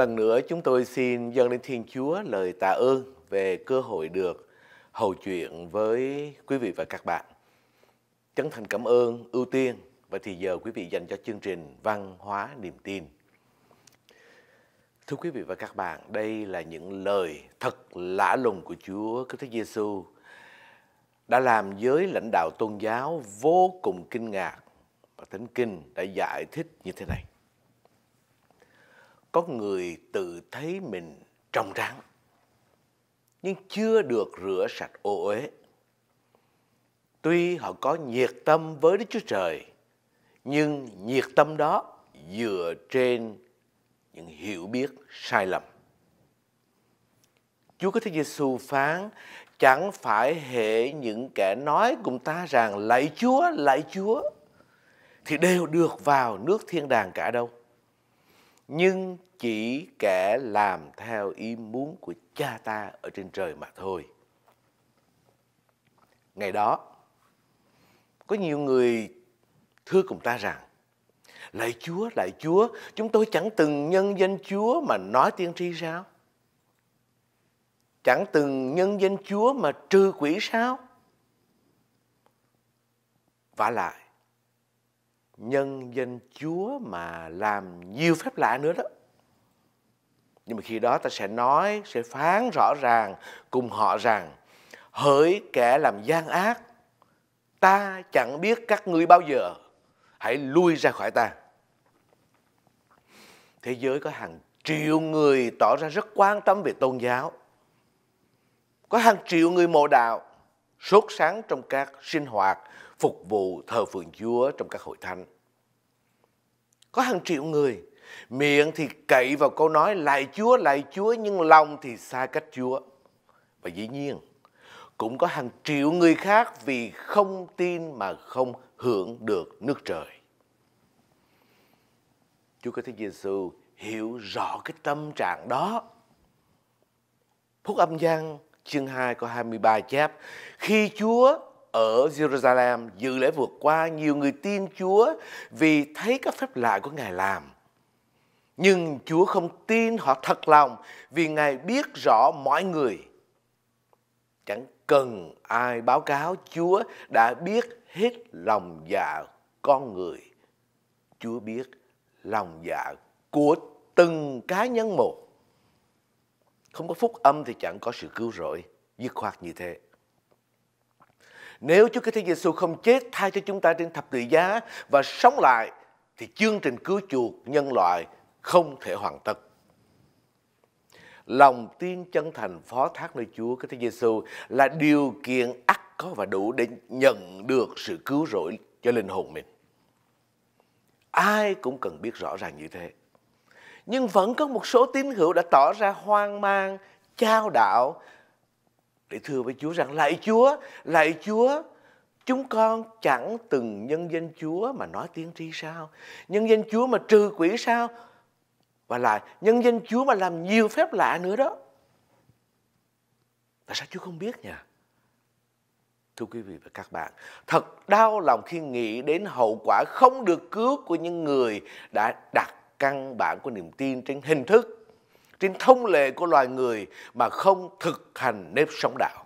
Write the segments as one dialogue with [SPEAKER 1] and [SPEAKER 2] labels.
[SPEAKER 1] lần nữa chúng tôi xin dâng lên Thiên Chúa lời tạ ơn về cơ hội được hầu chuyện với quý vị và các bạn. Chân thành cảm ơn ưu tiên và thì giờ quý vị dành cho chương trình Văn hóa niềm tin. Thưa quý vị và các bạn, đây là những lời thật lạ lùng của Chúa Cứu Thế Giêsu đã làm giới lãnh đạo tôn giáo vô cùng kinh ngạc và Thánh Kinh đã giải thích như thế này có người tự thấy mình trong trắng nhưng chưa được rửa sạch ô uế. Tuy họ có nhiệt tâm với Đức Chúa Trời, nhưng nhiệt tâm đó dựa trên những hiểu biết sai lầm. Chúa có Thế Giêsu phán chẳng phải hệ những kẻ nói cùng ta rằng lạy Chúa, lạy Chúa thì đều được vào nước thiên đàng cả đâu nhưng chỉ kẻ làm theo ý muốn của cha ta ở trên trời mà thôi. Ngày đó, có nhiều người thưa cùng ta rằng, Lạy Chúa, lạy Chúa, chúng tôi chẳng từng nhân danh Chúa mà nói tiên tri sao? Chẳng từng nhân danh Chúa mà trừ quỷ sao? Và lại, nhân danh Chúa mà làm nhiều phép lạ nữa đó. Nhưng mà khi đó ta sẽ nói, sẽ phán rõ ràng cùng họ rằng hỡi kẻ làm gian ác, ta chẳng biết các ngươi bao giờ, hãy lui ra khỏi ta. Thế giới có hàng triệu người tỏ ra rất quan tâm về tôn giáo. Có hàng triệu người mộ đạo, sốt sáng trong các sinh hoạt phục vụ thờ phượng Chúa trong các hội thánh. Có hàng triệu người, miệng thì cậy vào câu nói lại Chúa, lại Chúa, nhưng lòng thì xa cách Chúa. Và dĩ nhiên, cũng có hàng triệu người khác vì không tin mà không hưởng được nước trời. Chúa có Thánh Giêsu hiểu rõ cái tâm trạng đó. Phúc âm Giăng chương 2 có 23 chép khi Chúa ở Jerusalem dự lễ vượt qua nhiều người tin Chúa vì thấy các phép lạ của Ngài làm. Nhưng Chúa không tin họ thật lòng vì Ngài biết rõ mọi người. Chẳng cần ai báo cáo Chúa đã biết hết lòng dạ con người. Chúa biết lòng dạ của từng cá nhân một. Không có phúc âm thì chẳng có sự cứu rỗi, dứt khoát như thế. Nếu Chúa Kitô Giêsu không chết thay cho chúng ta trên thập tự giá và sống lại thì chương trình cứu chuộc nhân loại không thể hoàn tất. Lòng tin chân thành phó thác nơi Chúa Kitô Giêsu là điều kiện ắt có và đủ để nhận được sự cứu rỗi cho linh hồn mình. Ai cũng cần biết rõ ràng như thế. Nhưng vẫn có một số tín hữu đã tỏ ra hoang mang, chao đảo để thưa với Chúa rằng lạy Chúa, lạy Chúa, chúng con chẳng từng nhân danh Chúa mà nói tiếng tri sao, nhân danh Chúa mà trừ quỷ sao, và lại nhân danh Chúa mà làm nhiều phép lạ nữa đó. Tại sao Chúa không biết nhỉ? Thưa quý vị và các bạn, thật đau lòng khi nghĩ đến hậu quả không được cứu của những người đã đặt căn bản của niềm tin trên hình thức trên thông lệ của loài người mà không thực hành nếp sống đạo.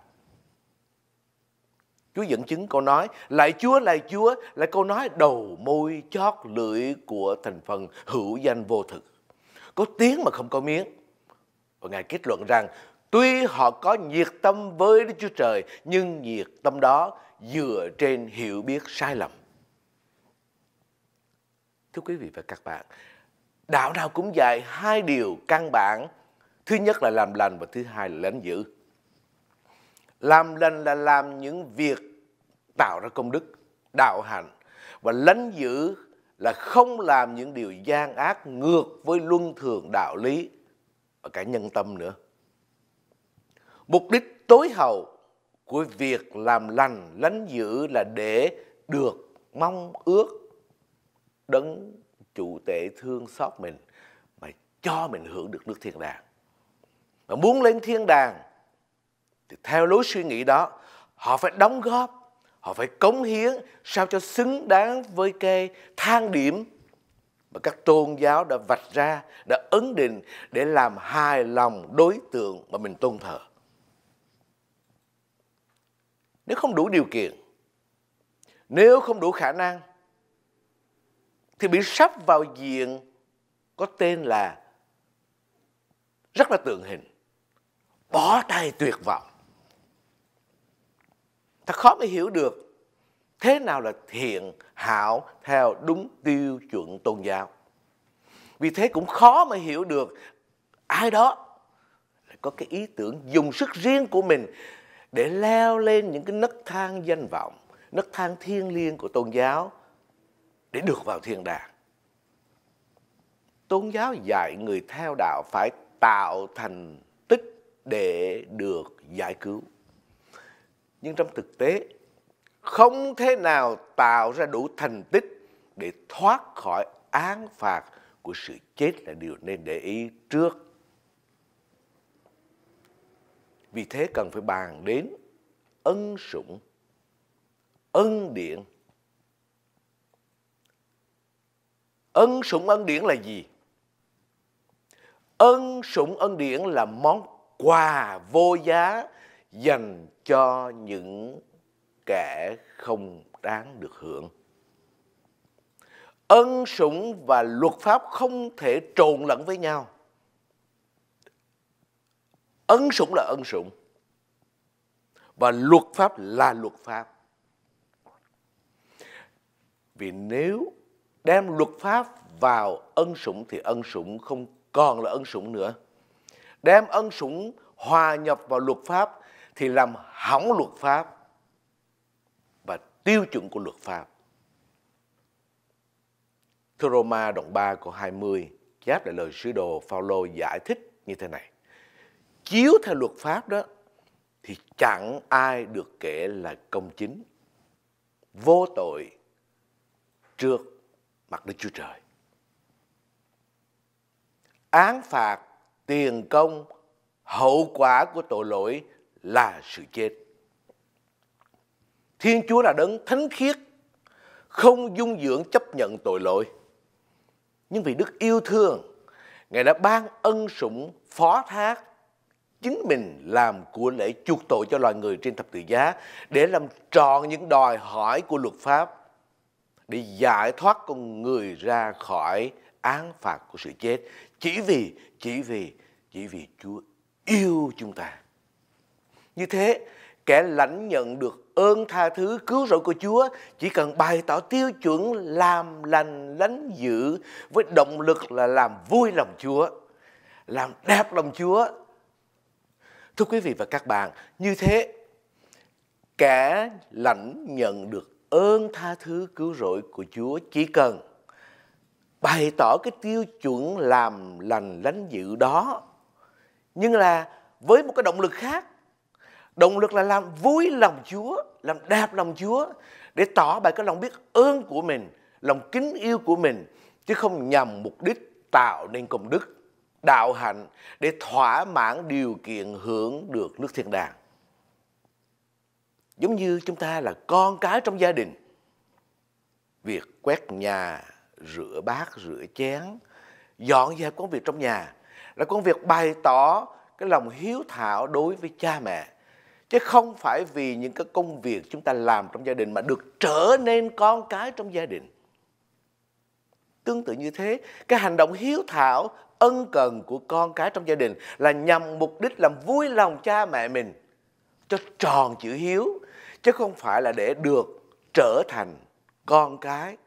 [SPEAKER 1] Chúa dẫn chứng câu nói, lại Chúa, lại Chúa, lại câu nói đầu môi chót lưỡi của thành phần hữu danh vô thực. Có tiếng mà không có miếng. Và Ngài kết luận rằng, tuy họ có nhiệt tâm với Đức Chúa Trời, nhưng nhiệt tâm đó dựa trên hiểu biết sai lầm. Thưa quý vị và các bạn, đạo nào cũng dạy hai điều căn bản thứ nhất là làm lành và thứ hai là lãnh giữ làm lành là làm những việc tạo ra công đức đạo hạnh và lãnh giữ là không làm những điều gian ác ngược với luân thường đạo lý và cả nhân tâm nữa mục đích tối hậu của việc làm lành lánh giữ là để được mong ước đấng chủ tể thương xót mình mà cho mình hưởng được nước thiên đàng mà muốn lên thiên đàng thì theo lối suy nghĩ đó họ phải đóng góp họ phải cống hiến sao cho xứng đáng với cái thang điểm mà các tôn giáo đã vạch ra đã ấn định để làm hài lòng đối tượng mà mình tôn thờ nếu không đủ điều kiện nếu không đủ khả năng thì bị sắp vào diện có tên là rất là tượng hình bỏ tay tuyệt vọng thật khó mới hiểu được thế nào là thiện hảo theo đúng tiêu chuẩn tôn giáo vì thế cũng khó mà hiểu được ai đó có cái ý tưởng dùng sức riêng của mình để leo lên những cái nấc thang danh vọng nấc thang thiêng liêng của tôn giáo để được vào thiên đàng. Tôn giáo dạy người theo đạo phải tạo thành tích để được giải cứu. Nhưng trong thực tế, không thể nào tạo ra đủ thành tích để thoát khỏi án phạt của sự chết là điều nên để ý trước. Vì thế cần phải bàn đến ân sủng, ân điện Ân sủng ân điển là gì? Ân sủng ân điển là món quà vô giá dành cho những kẻ không đáng được hưởng. Ân sủng và luật pháp không thể trộn lẫn với nhau. Ân sủng là ân sủng và luật pháp là luật pháp. Vì nếu đem luật pháp vào ân sủng thì ân sủng không còn là ân sủng nữa đem ân sủng hòa nhập vào luật pháp thì làm hỏng luật pháp và tiêu chuẩn của luật pháp Thưa Roma đoạn 3 câu 20 giáp lại lời sứ đồ Phaolô giải thích như thế này. Chiếu theo luật pháp đó thì chẳng ai được kể là công chính, vô tội trước mặt Đức Chúa Trời. Án phạt, tiền công, hậu quả của tội lỗi là sự chết. Thiên Chúa là đấng thánh khiết, không dung dưỡng chấp nhận tội lỗi. Nhưng vì Đức yêu thương, Ngài đã ban ân sủng phó thác chính mình làm của lễ chuộc tội cho loài người trên thập tự giá để làm tròn những đòi hỏi của luật pháp để giải thoát con người ra khỏi án phạt của sự chết chỉ vì chỉ vì chỉ vì Chúa yêu chúng ta. Như thế, kẻ lãnh nhận được ơn tha thứ cứu rỗi của Chúa chỉ cần bày tỏ tiêu chuẩn làm lành lánh dữ với động lực là làm vui lòng Chúa, làm đẹp lòng Chúa. Thưa quý vị và các bạn, như thế kẻ lãnh nhận được ơn tha thứ cứu rỗi của Chúa chỉ cần bày tỏ cái tiêu chuẩn làm lành lánh dữ đó nhưng là với một cái động lực khác động lực là làm vui lòng Chúa làm đẹp lòng Chúa để tỏ bày cái lòng biết ơn của mình lòng kính yêu của mình chứ không nhằm mục đích tạo nên công đức đạo hạnh để thỏa mãn điều kiện hưởng được nước thiên đàng giống như chúng ta là con cái trong gia đình việc quét nhà rửa bát rửa chén dọn dẹp công việc trong nhà là công việc bày tỏ cái lòng hiếu thảo đối với cha mẹ chứ không phải vì những cái công việc chúng ta làm trong gia đình mà được trở nên con cái trong gia đình tương tự như thế cái hành động hiếu thảo ân cần của con cái trong gia đình là nhằm mục đích làm vui lòng cha mẹ mình cho tròn chữ hiếu chứ không phải là để được trở thành con cái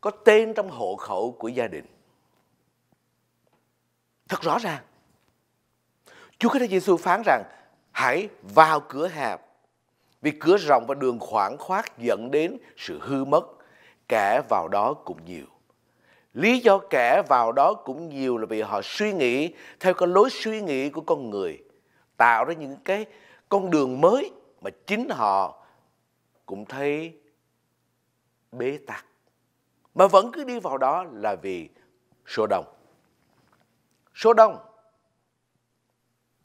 [SPEAKER 1] có tên trong hộ khẩu của gia đình. Thật rõ ràng. Chúa Christ Giêsu phán rằng hãy vào cửa hẹp vì cửa rộng và đường khoảng khoát dẫn đến sự hư mất, kẻ vào đó cũng nhiều. Lý do kẻ vào đó cũng nhiều là vì họ suy nghĩ theo cái lối suy nghĩ của con người, tạo ra những cái con đường mới mà chính họ cũng thấy bế tắc mà vẫn cứ đi vào đó là vì số đông số đông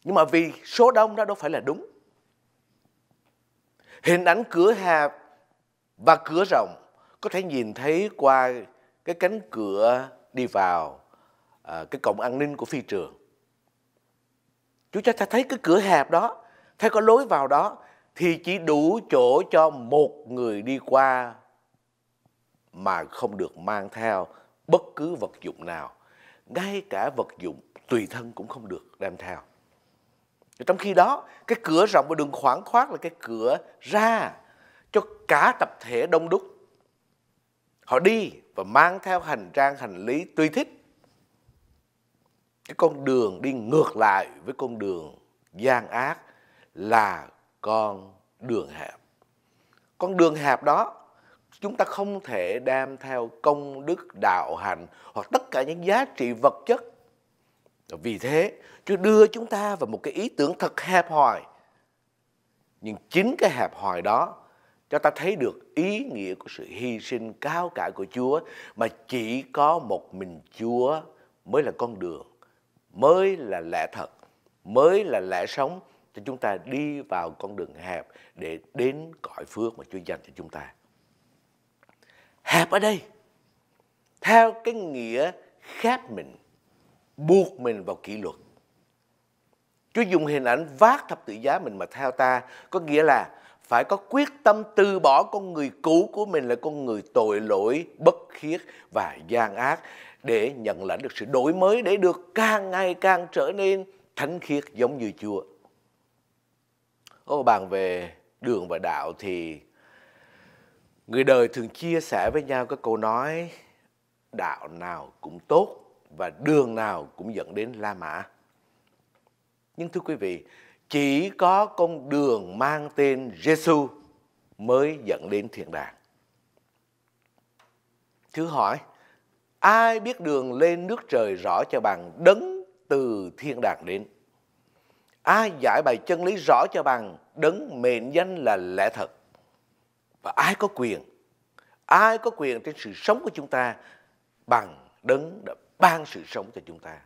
[SPEAKER 1] nhưng mà vì số đông đó đâu phải là đúng hình ảnh cửa hẹp và cửa rộng có thể nhìn thấy qua cái cánh cửa đi vào à, cái cổng an ninh của phi trường chúng ta thấy cái cửa hẹp đó thấy có lối vào đó thì chỉ đủ chỗ cho một người đi qua mà không được mang theo bất cứ vật dụng nào. Ngay cả vật dụng tùy thân cũng không được đem theo. Trong khi đó, cái cửa rộng và đường khoảng khoát là cái cửa ra cho cả tập thể đông đúc. Họ đi và mang theo hành trang hành lý tùy thích. Cái con đường đi ngược lại với con đường gian ác là con đường hẹp con đường hẹp đó chúng ta không thể đem theo công đức đạo hành hoặc tất cả những giá trị vật chất vì thế Chúa đưa chúng ta vào một cái ý tưởng thật hẹp hòi nhưng chính cái hẹp hòi đó cho ta thấy được ý nghĩa của sự hy sinh cao cả của Chúa mà chỉ có một mình Chúa mới là con đường, mới là lẽ thật, mới là lẽ sống, cho chúng ta đi vào con đường hẹp để đến cõi phước mà Chúa dành cho chúng ta. Hẹp ở đây theo cái nghĩa khép mình, buộc mình vào kỷ luật. Chúa dùng hình ảnh vác thập tự giá mình mà theo ta có nghĩa là phải có quyết tâm từ bỏ con người cũ của mình là con người tội lỗi, bất khiết và gian ác để nhận lãnh được sự đổi mới để được càng ngày càng trở nên thánh khiết giống như Chúa. Ô bàn về đường và đạo thì người đời thường chia sẻ với nhau cái câu nói đạo nào cũng tốt và đường nào cũng dẫn đến La Mã. Nhưng thưa quý vị, chỉ có con đường mang tên Giêsu mới dẫn đến thiên đàng. Thứ hỏi, ai biết đường lên nước trời rõ cho bằng đấng từ thiên đàng đến? ai giải bài chân lý rõ cho bằng đấng mệnh danh là lẽ thật và ai có quyền ai có quyền trên sự sống của chúng ta bằng đấng đã ban sự sống cho chúng ta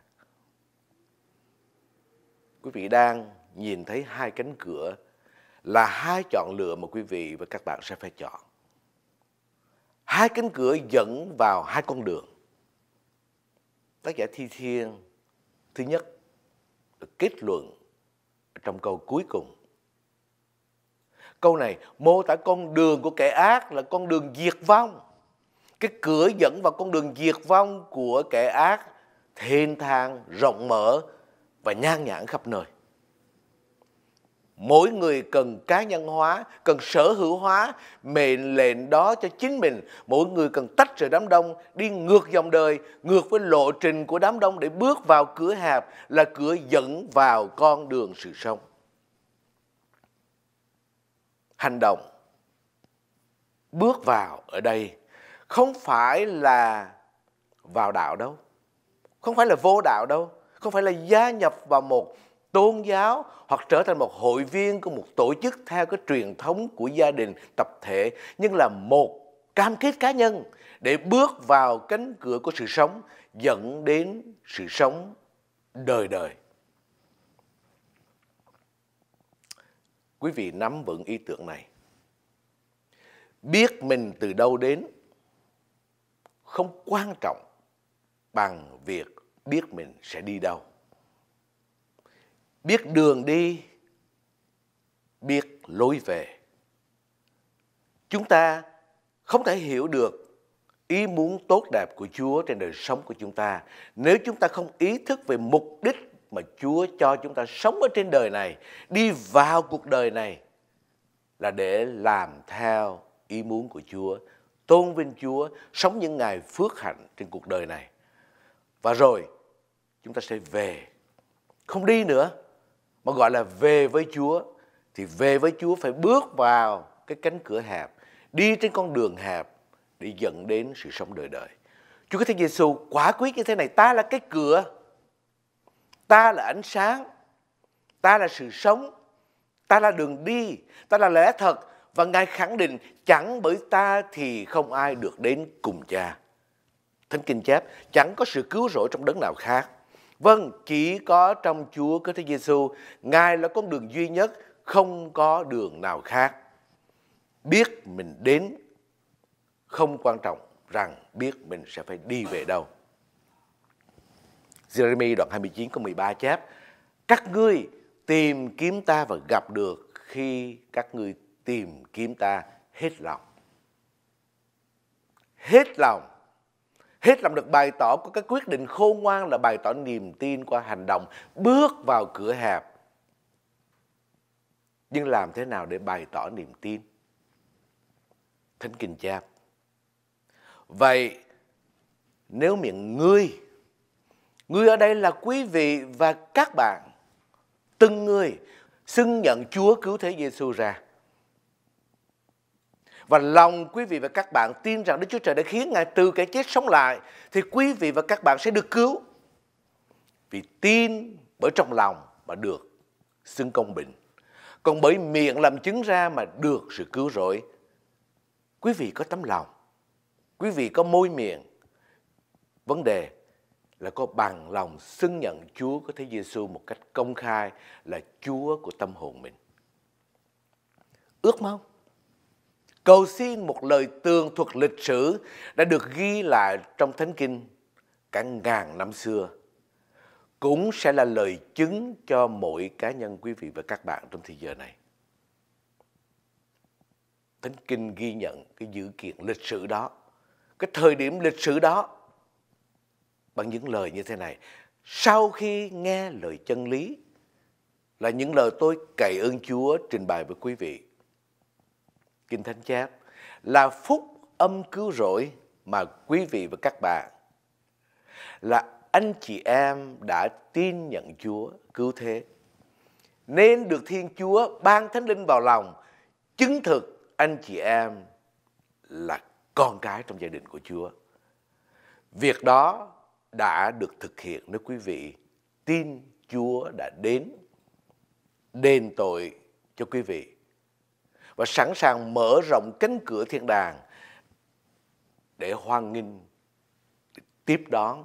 [SPEAKER 1] quý vị đang nhìn thấy hai cánh cửa là hai chọn lựa mà quý vị và các bạn sẽ phải chọn hai cánh cửa dẫn vào hai con đường tác giả thi thiên thứ nhất được kết luận trong câu cuối cùng. Câu này mô tả con đường của kẻ ác là con đường diệt vong. Cái cửa dẫn vào con đường diệt vong của kẻ ác thênh thang, rộng mở và nhan nhản khắp nơi mỗi người cần cá nhân hóa cần sở hữu hóa mệnh lệnh đó cho chính mình mỗi người cần tách rời đám đông đi ngược dòng đời ngược với lộ trình của đám đông để bước vào cửa hẹp là cửa dẫn vào con đường sự sống hành động bước vào ở đây không phải là vào đạo đâu không phải là vô đạo đâu không phải là gia nhập vào một tôn giáo hoặc trở thành một hội viên của một tổ chức theo cái truyền thống của gia đình tập thể nhưng là một cam kết cá nhân để bước vào cánh cửa của sự sống dẫn đến sự sống đời đời. Quý vị nắm vững ý tưởng này. Biết mình từ đâu đến không quan trọng bằng việc biết mình sẽ đi đâu biết đường đi biết lối về chúng ta không thể hiểu được ý muốn tốt đẹp của Chúa trên đời sống của chúng ta nếu chúng ta không ý thức về mục đích mà Chúa cho chúng ta sống ở trên đời này, đi vào cuộc đời này là để làm theo ý muốn của Chúa, tôn vinh Chúa, sống những ngày phước hạnh trên cuộc đời này. Và rồi chúng ta sẽ về, không đi nữa mà gọi là về với Chúa thì về với Chúa phải bước vào cái cánh cửa hẹp, đi trên con đường hẹp để dẫn đến sự sống đời đời. Chúa có Giêsu quả quyết như thế này, ta là cái cửa, ta là ánh sáng, ta là sự sống, ta là đường đi, ta là lẽ thật và Ngài khẳng định chẳng bởi ta thì không ai được đến cùng cha. Thánh Kinh chép chẳng có sự cứu rỗi trong đấng nào khác Vâng, chỉ có trong Chúa Cơ Thế Giêsu, Ngài là con đường duy nhất, không có đường nào khác. Biết mình đến không quan trọng rằng biết mình sẽ phải đi về đâu. Jeremy đoạn 29 câu 13 chép: Các ngươi tìm kiếm ta và gặp được khi các ngươi tìm kiếm ta hết lòng. Hết lòng hết lòng được bày tỏ có cái quyết định khôn ngoan là bày tỏ niềm tin qua hành động bước vào cửa hẹp nhưng làm thế nào để bày tỏ niềm tin thánh kinh cha vậy nếu miệng ngươi ngươi ở đây là quý vị và các bạn từng người xưng nhận chúa cứu thế giêsu ra và lòng quý vị và các bạn tin rằng Đức Chúa Trời đã khiến Ngài từ cái chết sống lại thì quý vị và các bạn sẽ được cứu. Vì tin bởi trong lòng mà được xưng công bình. Còn bởi miệng làm chứng ra mà được sự cứu rỗi. Quý vị có tấm lòng, quý vị có môi miệng. Vấn đề là có bằng lòng xưng nhận Chúa có Thế Giêsu một cách công khai là Chúa của tâm hồn mình. Ước mong cầu xin một lời tường thuật lịch sử đã được ghi lại trong Thánh Kinh cả ngàn năm xưa cũng sẽ là lời chứng cho mỗi cá nhân quý vị và các bạn trong thời giờ này. Thánh Kinh ghi nhận cái dữ kiện lịch sử đó, cái thời điểm lịch sử đó bằng những lời như thế này. Sau khi nghe lời chân lý là những lời tôi cậy ơn Chúa trình bày với quý vị Kinh Thánh chép là phúc âm cứu rỗi mà quý vị và các bạn là anh chị em đã tin nhận Chúa cứu thế nên được Thiên Chúa ban Thánh Linh vào lòng chứng thực anh chị em là con cái trong gia đình của Chúa. Việc đó đã được thực hiện nếu quý vị tin Chúa đã đến đền tội cho quý vị và sẵn sàng mở rộng cánh cửa thiên đàng để hoan nghênh tiếp đón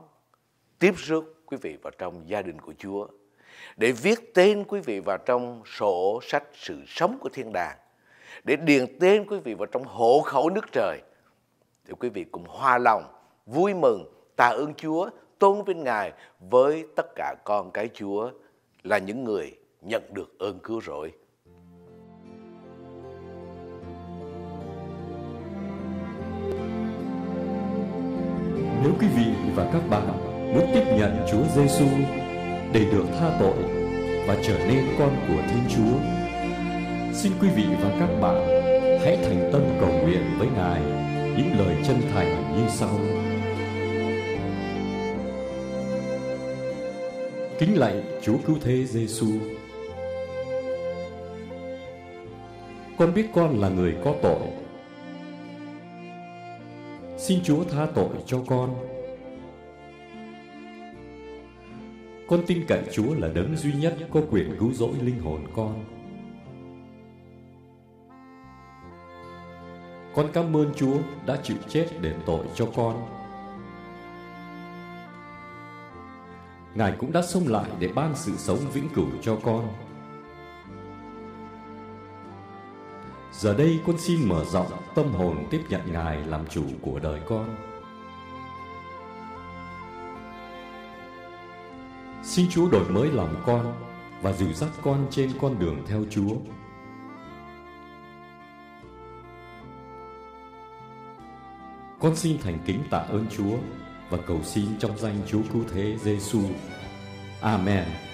[SPEAKER 1] tiếp rước quý vị vào trong gia đình của Chúa để viết tên quý vị vào trong sổ sách sự sống của thiên đàng để điền tên quý vị vào trong hộ khẩu nước trời để quý vị cùng hoa lòng vui mừng tạ ơn Chúa tôn vinh Ngài với tất cả con cái Chúa là những người nhận được ơn cứu rỗi
[SPEAKER 2] Nếu quý vị và các bạn muốn tiếp nhận Chúa Giêsu để được tha tội và trở nên con của Thiên Chúa, xin quý vị và các bạn hãy thành tâm cầu nguyện với Ngài những lời chân thành như sau. Kính lạy Chúa cứu thế Giêsu. Con biết con là người có tội Xin Chúa tha tội cho con Con tin cậy Chúa là đấng duy nhất Có quyền cứu rỗi linh hồn con Con cảm ơn Chúa đã chịu chết để tội cho con Ngài cũng đã sống lại để ban sự sống vĩnh cửu cho con Giờ đây con xin mở rộng tâm hồn tiếp nhận Ngài làm chủ của đời con. Xin Chúa đổi mới lòng con và dìu dắt con trên con đường theo Chúa. Con xin thành kính tạ ơn Chúa và cầu xin trong danh Chúa cứu thế Giêsu. Amen.